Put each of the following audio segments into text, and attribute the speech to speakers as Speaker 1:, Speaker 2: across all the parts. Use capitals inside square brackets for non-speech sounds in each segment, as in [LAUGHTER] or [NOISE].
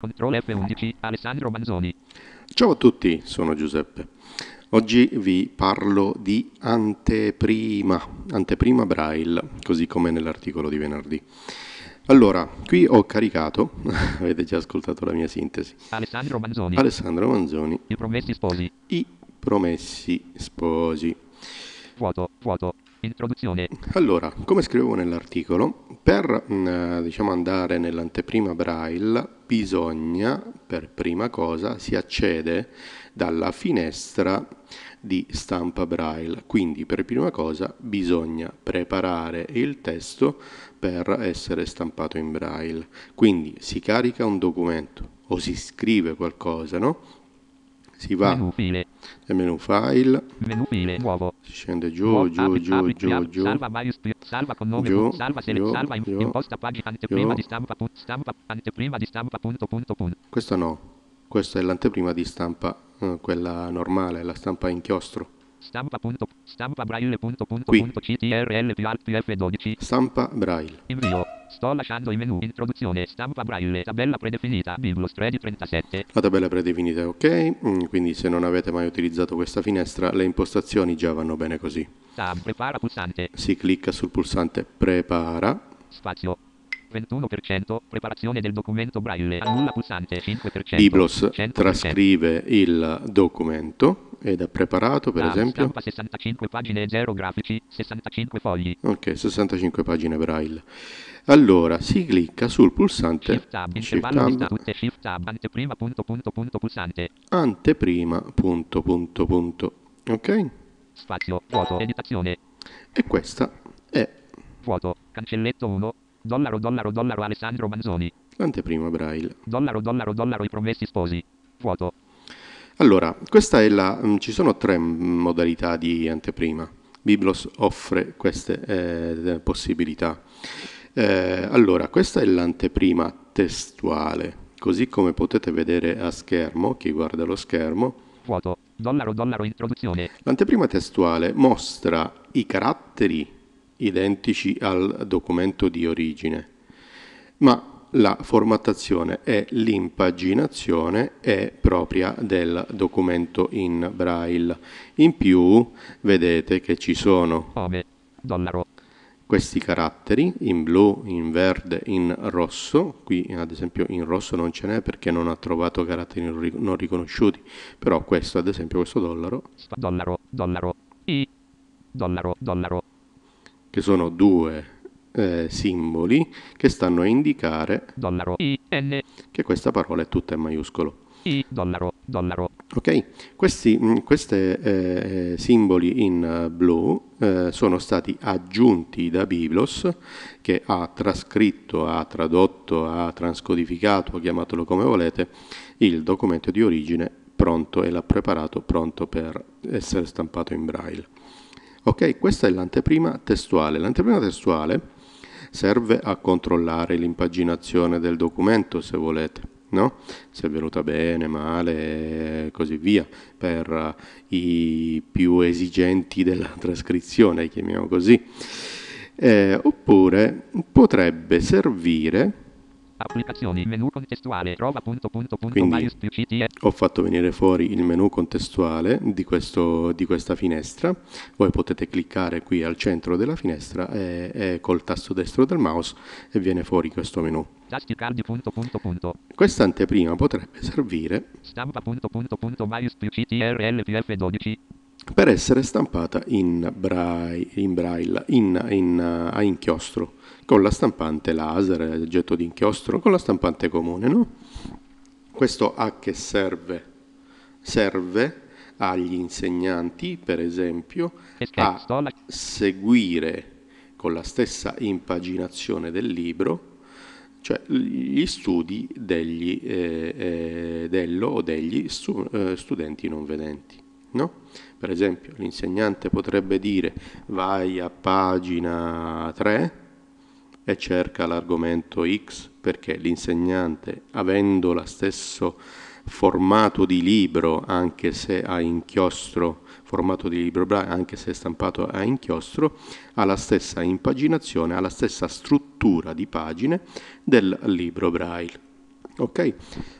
Speaker 1: Control F11, Alessandro Manzoni.
Speaker 2: Ciao a tutti, sono Giuseppe. Oggi vi parlo di anteprima, anteprima Braille, così come nell'articolo di venerdì. Allora, qui ho caricato, [LAUGHS] avete già ascoltato la mia sintesi.
Speaker 1: Alessandro Manzoni. Alessandro
Speaker 2: Manzoni. I promessi sposi. I promessi sposi. Vuoto, vuoto, Introduzione. Allora, come scrivevo nell'articolo, per mh, mm, diciamo andare nell'anteprima Braille bisogna, per prima cosa, si accede dalla finestra di stampa Braille. Quindi, per prima cosa, bisogna preparare il testo per essere stampato in Braille. Quindi si carica un documento o si scrive qualcosa, no? si va nel menu file menu file nuovo si scende giù giù giù giù giù salva
Speaker 1: maiuscri salva con nome giù, salva sele, giù, salva in, giù, imposta pagina anteprima di stampa punto stampa anteprima di stampa punto punto
Speaker 2: punto Questo no questa è l'anteprima di stampa eh, quella normale la stampa inchiostro
Speaker 1: stampa punto stampa braille punto punto punto ctrl più alt più f12 stampa braille invio Sto lasciando il menu introduzione, stampa braille, tabella predefinita, Biblus
Speaker 2: 37. La tabella predefinita è ok, mm, quindi se non avete mai utilizzato questa finestra le impostazioni già vanno bene così. Tab, prepara pulsante. Si clicca sul pulsante prepara. Spazio,
Speaker 1: 21%, preparazione del documento braille, annulla pulsante
Speaker 2: 5%. Biblos 100%. trascrive il documento ed è preparato per ah, esempio?
Speaker 1: 65 pagine, 0 grafici, 65 fogli.
Speaker 2: Ok, 65 pagine braille. Allora, si clicca sul pulsante Shift
Speaker 1: anteprima, punto, punto, punto, pulsante.
Speaker 2: Anteprima, punto, punto, punto. Ok? Spazio, vuoto, editazione. E questa è... Vuoto, cancelletto
Speaker 1: 1, dollaro, dollaro, dollaro, Alessandro Manzoni. Anteprima braille. Dollaro, dollaro, dollaro, i promessi sposi.
Speaker 2: Vuoto, allora, questa è la, mh, mm, ci sono tre mm, modalità di anteprima. Biblos offre queste eh, possibilità. Eh, allora, questa è l'anteprima testuale, così come potete vedere a schermo, chi guarda lo schermo. Vuoto,
Speaker 1: dollaro, dollaro, introduzione.
Speaker 2: L'anteprima testuale mostra i caratteri identici al documento di origine, ma la formattazione e l'impaginazione è propria del documento in braille. In più vedete che ci sono questi caratteri in blu, in verde, in rosso. Qui ad esempio in rosso non ce n'è perché non ha trovato caratteri non riconosciuti, però questo ad esempio questo dollaro, dollaro, dollaro, i, dollaro, dollaro. che sono due eh, simboli che stanno a indicare dollaro, che questa parola è tutta in maiuscolo. I, dollaro, dollaro. Ok, questi mm, queste, eh, eh, simboli in eh, blu eh, sono stati aggiunti da Biblos che ha trascritto, ha tradotto, ha transcodificato, chiamatelo come volete, il documento di origine pronto e l'ha preparato pronto per essere stampato in braille. Ok, questa è l'anteprima testuale. L'anteprima testuale serve a controllare l'impaginazione del documento se volete, no? se è venuta bene, male e così via, per eh, i più esigenti della [LAUGHS] trascrizione, chiamiamo così. Eh, oppure potrebbe servire
Speaker 1: Applicazioni, menu contestuale, trova punto punto punto Quindi
Speaker 2: ho fatto venire fuori il menu contestuale di, questo, di, questa finestra. Voi potete cliccare qui al centro della finestra e, e col tasto destro del mouse e viene fuori questo menu.
Speaker 1: Punto, punto, punto.
Speaker 2: Questa anteprima potrebbe servire
Speaker 1: Stampa, punto, punto, punto,
Speaker 2: per essere stampata in braille, in, braille, in, in a inchiostro, con la stampante laser, il eh, di inchiostro, con la stampante comune. No? Questo a che serve? Serve agli insegnanti, per esempio, a seguire con la stessa impaginazione del libro, cioè gli studi degli, eh, eh, dello o degli stu, eh, studenti non vedenti. No? Per esempio l'insegnante potrebbe dire vai a pagina 3 e cerca l'argomento X perché l'insegnante avendo lo stesso formato di libro anche se a inchiostro formato di libro Braille anche se stampato a inchiostro ha la stessa impaginazione ha la stessa struttura di pagine del libro Braille ok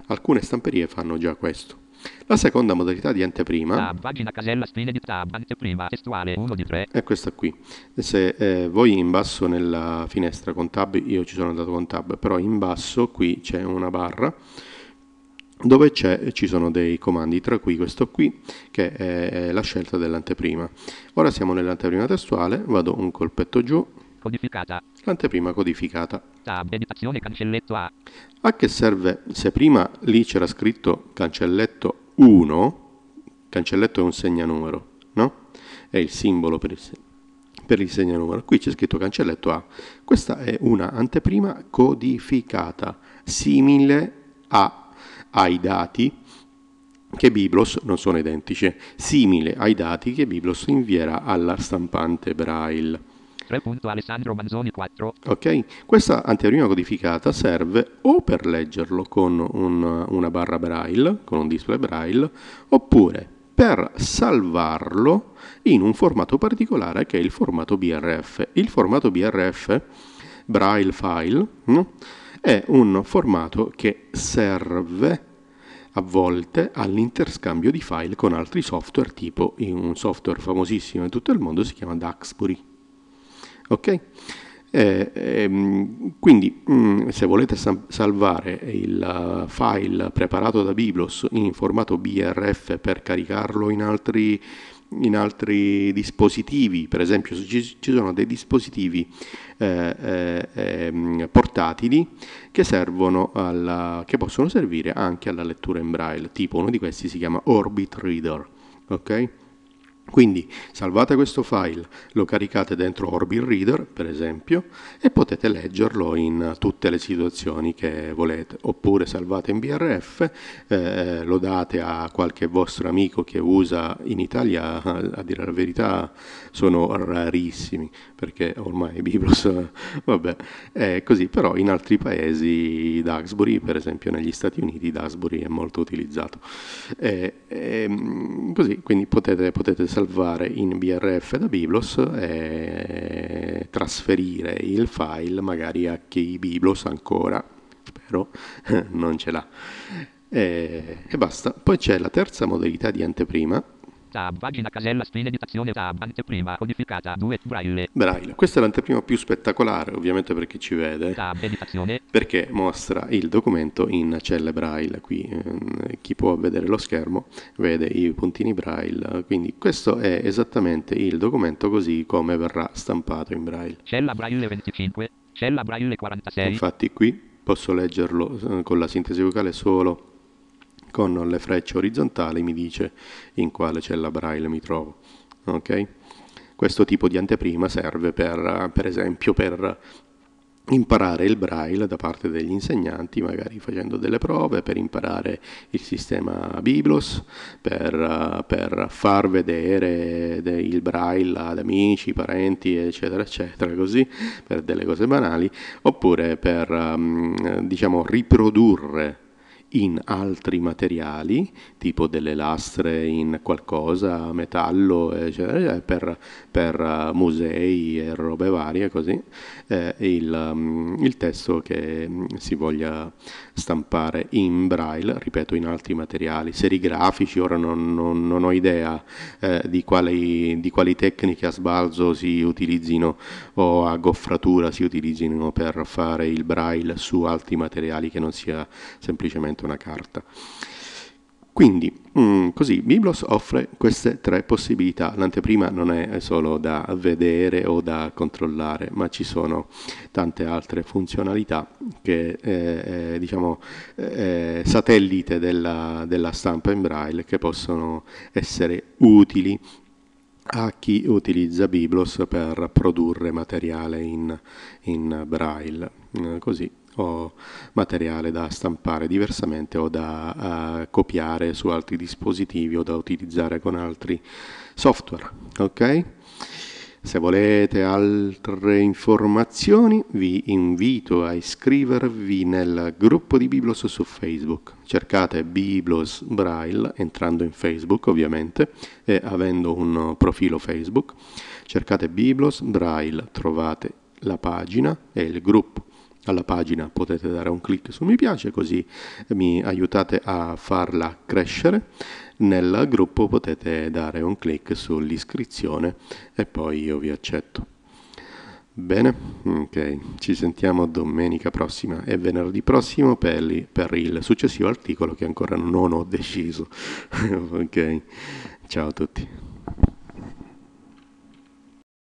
Speaker 2: alcune stamperie fanno già questo la seconda modalità di anteprima, tab, pagina, casella, di
Speaker 1: tab, anteprima testuale,
Speaker 2: è questa qui. Se eh, voi in basso nella finestra con tab, io ci sono andato con tab, però in basso qui c'è una barra dove ci sono dei comandi, tra cui questo qui, che è la scelta dell'anteprima. Ora siamo nell'anteprima testuale, vado un colpetto giù, Codificata. L'anteprima codificata. Tab, editazione, cancelletto A. A che serve, se prima lì c'era scritto cancelletto 1, cancelletto è un segnanumero, no? È il simbolo per il, per il segnanumero. Qui c'è scritto cancelletto A. Questa è una anteprima codificata, simile a, ai dati che Biblos non sono identici, simile ai dati che Biblos inviera alla stampante Braille. Ok, questa anteorina codificata serve o per leggerlo con un, una barra braille, con un display braille, oppure per salvarlo in un formato particolare che è il formato BRF. Il formato BRF, braille file, è un formato che serve a volte all'interscambio di file con altri software, tipo un software famosissimo in tutto il mondo si chiama Duxbury. Okay? Eh, ehm, quindi mm, se volete salvare il eh, file preparato da Biblos in formato BRF per caricarlo in altri, in altri dispositivi, per esempio ci, ci sono dei dispositivi eh, eh, ehm, portatili che, alla, che, possono servire anche alla lettura in braille, tipo uno di questi si chiama Orbit Reader. Okay? Quindi salvate questo file, lo caricate dentro Orbit Reader, per esempio, e potete leggerlo in tutta tutte le situazioni che volete, oppure salvate in BRF, eh, lo date a qualche vostro amico che usa in Italia, a, dire la verità sono rarissimi, perché ormai Biblos, vabbè, è così, però in altri paesi Duxbury, per esempio negli Stati Uniti, Duxbury è molto utilizzato. Eh, eh, così, quindi potete, potete salvare in BRF da Biblos e trasferire il file magari a chi Biblos lo sa ancora, però [LAUGHS] non ce l'ha. E, e basta. Poi c'è la terza modalità di anteprima,
Speaker 1: Tab, pagina, casella, stile, editazione, tab, anteprima, codificata, 2, braille.
Speaker 2: Braille. Questa è l'anteprima più spettacolare, ovviamente per chi ci vede. Tab, editazione. Perché mostra il documento in celle braille. Qui eh, chi può vedere lo schermo vede i puntini braille. Quindi questo è esattamente il documento così come verrà stampato in braille.
Speaker 1: Cella braille 25. Cella Braille 46.
Speaker 2: Infatti qui posso leggerlo eh, con la sintesi vocale solo con le frecce orizzontali mi dice in quale cella Braille mi trovo. Okay? Questo tipo di anteprima serve per, eh, per esempio per imparare il braille da parte degli insegnanti, magari facendo delle prove per imparare il sistema Biblos, per, eh, per far vedere il braille ad amici, parenti, eccetera, eccetera, così, per delle cose banali, oppure per ehm, diciamo, riprodurre in altri materiali, tipo delle lastre in qualcosa, metallo, eccetera, per, per eh, musei e robe varie, così, eh, il, mm, il, testo che mm, si voglia stampare in braille, ripeto, in altri materiali, serigrafici, ora non, non, non ho idea eh, di, quali, di quali tecniche a sbalzo si utilizzino o a goffratura si utilizzino per fare il braille su altri materiali che non sia semplicemente semplicemente una carta. Quindi, mh, mm, così, Biblos offre queste tre possibilità. L'anteprima non è solo da vedere o da controllare, ma ci sono tante altre funzionalità che, eh, eh diciamo, eh, satellite della, della stampa in braille che possono essere utili a chi utilizza Biblos per produrre materiale in, in braille. Mm, così o materiale da stampare diversamente o da uh, copiare su altri dispositivi o da utilizzare con altri software. Ok? Se volete altre informazioni vi invito a iscrivervi nel gruppo di Biblos su Facebook. Cercate Biblos Braille entrando in Facebook ovviamente e avendo un profilo Facebook. Cercate Biblos Braille, trovate la pagina e il gruppo alla pagina potete dare un clic su mi piace così mi aiutate a farla crescere nel gruppo potete dare un clic sull'iscrizione e poi io vi accetto bene ok ci sentiamo domenica prossima e venerdì prossimo per, li, per il successivo articolo che ancora non ho deciso [LAUGHS] ok ciao a tutti